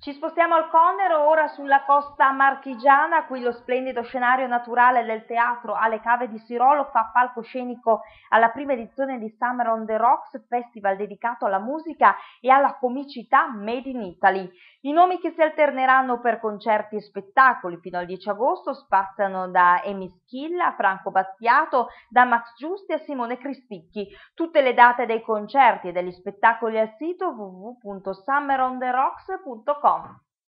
Ci spostiamo al Conero, ora sulla costa marchigiana, qui lo splendido scenario naturale del teatro alle cave di Sirolo fa palcoscenico alla prima edizione di Summer on the Rocks, festival dedicato alla musica e alla comicità Made in Italy. I nomi che si alterneranno per concerti e spettacoli fino al 10 agosto spaziano da Emi Schilla, Franco Battiato, da Max Giusti a Simone Cristicchi. Tutte le date dei concerti e degli spettacoli al sito www.summerontherocks.com.